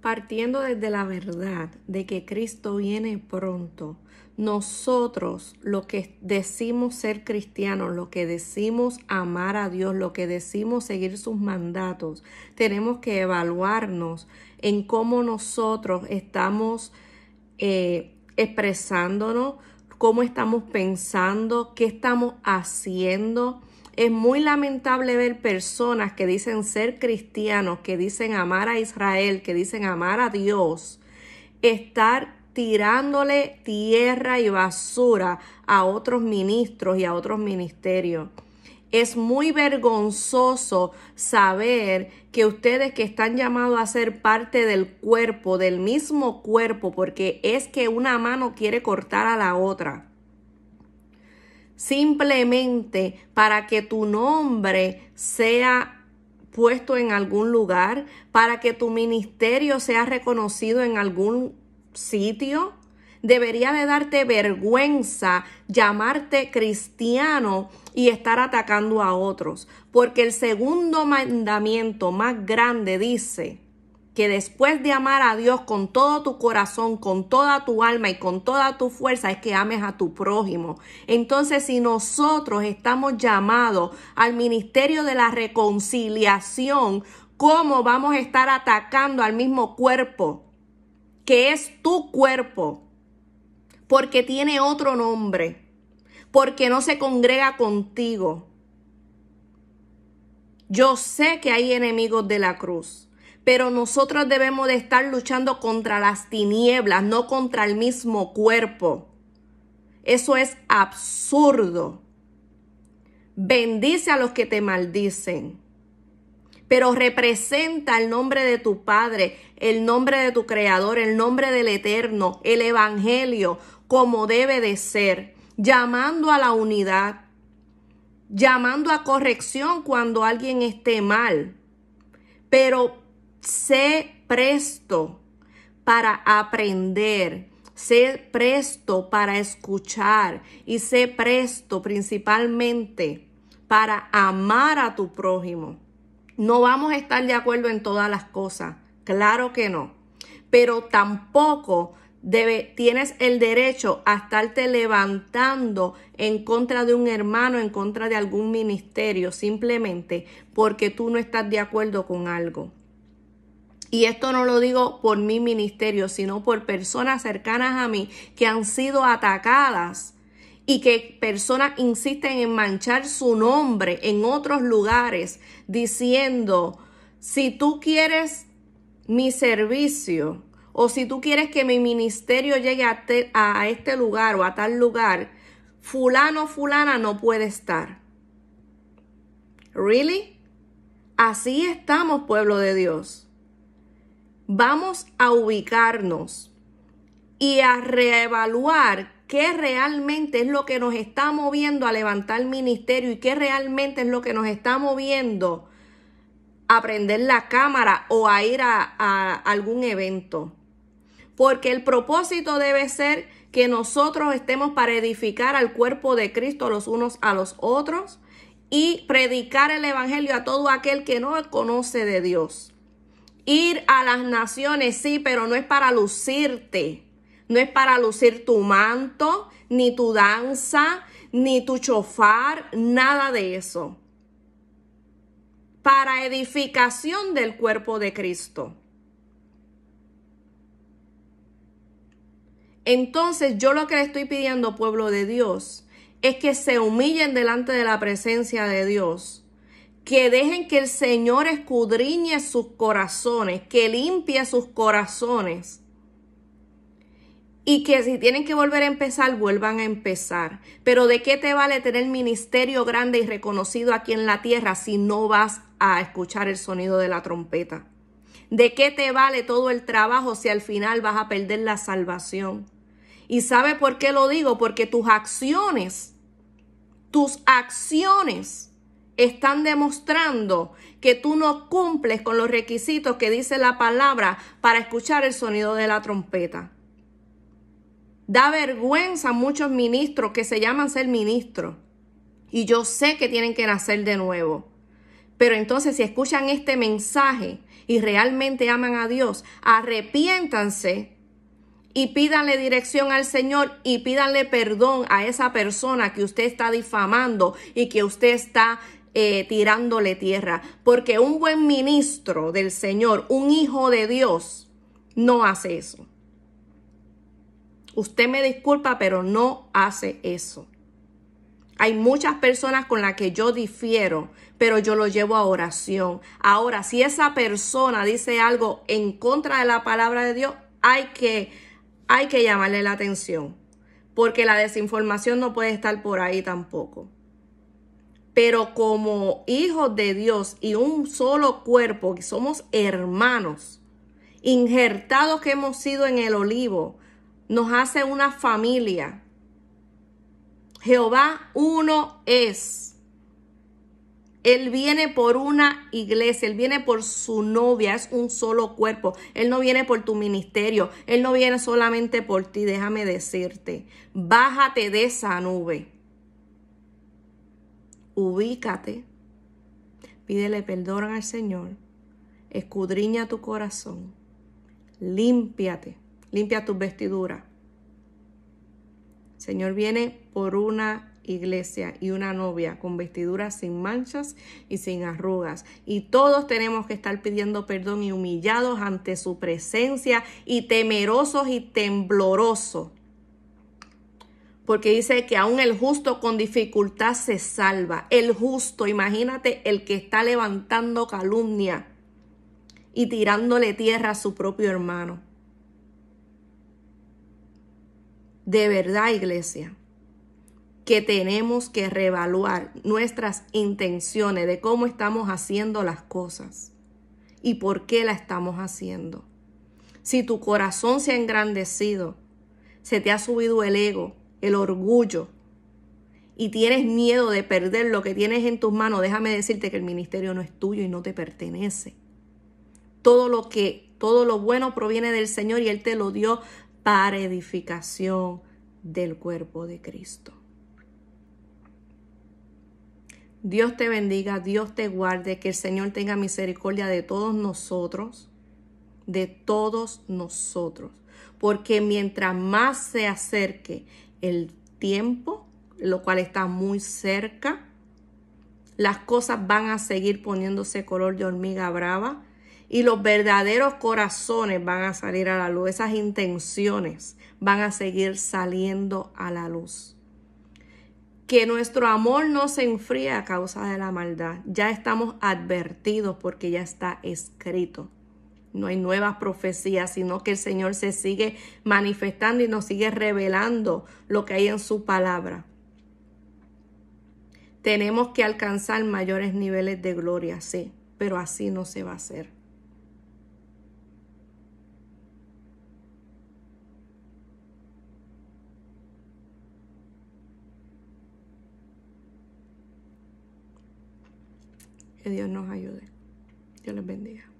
partiendo desde la verdad de que Cristo viene pronto, nosotros lo que decimos ser cristianos, lo que decimos amar a Dios, lo que decimos seguir sus mandatos, tenemos que evaluarnos en cómo nosotros estamos eh, expresándonos, cómo estamos pensando, qué estamos haciendo es muy lamentable ver personas que dicen ser cristianos, que dicen amar a Israel, que dicen amar a Dios, estar tirándole tierra y basura a otros ministros y a otros ministerios. Es muy vergonzoso saber que ustedes que están llamados a ser parte del cuerpo, del mismo cuerpo, porque es que una mano quiere cortar a la otra simplemente para que tu nombre sea puesto en algún lugar, para que tu ministerio sea reconocido en algún sitio. Debería de darte vergüenza llamarte cristiano y estar atacando a otros, porque el segundo mandamiento más grande dice, que después de amar a Dios con todo tu corazón, con toda tu alma y con toda tu fuerza es que ames a tu prójimo. Entonces, si nosotros estamos llamados al ministerio de la reconciliación, ¿cómo vamos a estar atacando al mismo cuerpo? Que es tu cuerpo, porque tiene otro nombre, porque no se congrega contigo. Yo sé que hay enemigos de la cruz pero nosotros debemos de estar luchando contra las tinieblas, no contra el mismo cuerpo. Eso es absurdo. Bendice a los que te maldicen, pero representa el nombre de tu Padre, el nombre de tu Creador, el nombre del Eterno, el Evangelio, como debe de ser, llamando a la unidad, llamando a corrección cuando alguien esté mal, pero sé presto para aprender, sé presto para escuchar y sé presto principalmente para amar a tu prójimo. No vamos a estar de acuerdo en todas las cosas, claro que no, pero tampoco tienes el derecho a estarte levantando en contra de un hermano, en contra de algún ministerio, simplemente porque tú no estás de acuerdo con algo. Y esto no lo digo por mi ministerio, sino por personas cercanas a mí que han sido atacadas y que personas insisten en manchar su nombre en otros lugares diciendo, si tú quieres mi servicio o si tú quieres que mi ministerio llegue a, este lugar o a tal lugar, fulano, fulana no puede estar. ¿Really? Así estamos, pueblo de Dios vamos a ubicarnos y a reevaluar qué realmente es lo que nos está moviendo a levantar el ministerio y qué realmente es lo que nos está moviendo a prender la cámara o a ir a, a algún evento. Porque el propósito debe ser que nosotros estemos para edificar al cuerpo de Cristo los unos a los otros y predicar el Evangelio a todo aquel que no conoce de Dios. Ir a las naciones, sí, pero no es para lucirte. No es para lucir tu manto, ni tu danza, ni tu chofar, nada de eso. Para edificación del cuerpo de Cristo. Entonces yo lo que le estoy pidiendo, pueblo de Dios, es que se humillen delante de la presencia de Dios que dejen que el Señor escudriñe sus corazones, que limpie sus corazones. Y que si tienen que volver a empezar, vuelvan a empezar. Pero ¿de qué te vale tener ministerio grande y reconocido aquí en la tierra si no vas a escuchar el sonido de la trompeta? ¿De qué te vale todo el trabajo si al final vas a perder la salvación? ¿Y sabe por qué lo digo? Porque tus acciones, tus acciones están demostrando que tú no cumples con los requisitos que dice la palabra para escuchar el sonido de la trompeta. Da vergüenza a muchos ministros que se llaman ser ministros. Y yo sé que tienen que nacer de nuevo. Pero entonces si escuchan este mensaje y realmente aman a Dios, arrepiéntanse y pídanle dirección al Señor y pídanle perdón a esa persona que usted está difamando y que usted está eh, tirándole tierra, porque un buen ministro del Señor, un hijo de Dios, no hace eso. Usted me disculpa, pero no hace eso. Hay muchas personas con las que yo difiero, pero yo lo llevo a oración. Ahora, si esa persona dice algo en contra de la palabra de Dios, hay que, hay que llamarle la atención, porque la desinformación no puede estar por ahí tampoco pero como hijos de Dios y un solo cuerpo, que somos hermanos, injertados que hemos sido en el olivo, nos hace una familia. Jehová uno es. Él viene por una iglesia, Él viene por su novia, es un solo cuerpo. Él no viene por tu ministerio, Él no viene solamente por ti, déjame decirte. Bájate de esa nube ubícate, pídele perdón al Señor, escudriña tu corazón, límpiate, limpia tus vestiduras. Señor viene por una iglesia y una novia con vestiduras sin manchas y sin arrugas. Y todos tenemos que estar pidiendo perdón y humillados ante su presencia y temerosos y temblorosos porque dice que aún el justo con dificultad se salva. El justo, imagínate el que está levantando calumnia y tirándole tierra a su propio hermano. De verdad, iglesia, que tenemos que reevaluar nuestras intenciones de cómo estamos haciendo las cosas y por qué la estamos haciendo. Si tu corazón se ha engrandecido, se te ha subido el ego, el orgullo y tienes miedo de perder lo que tienes en tus manos, déjame decirte que el ministerio no es tuyo y no te pertenece. Todo lo que, todo lo bueno proviene del Señor y Él te lo dio para edificación del cuerpo de Cristo. Dios te bendiga, Dios te guarde, que el Señor tenga misericordia de todos nosotros, de todos nosotros, porque mientras más se acerque el tiempo, lo cual está muy cerca. Las cosas van a seguir poniéndose color de hormiga brava y los verdaderos corazones van a salir a la luz, esas intenciones van a seguir saliendo a la luz. Que nuestro amor no se enfríe a causa de la maldad. Ya estamos advertidos porque ya está escrito no hay nuevas profecías, sino que el Señor se sigue manifestando y nos sigue revelando lo que hay en su palabra. Tenemos que alcanzar mayores niveles de gloria, sí, pero así no se va a hacer. Que Dios nos ayude. Dios les bendiga.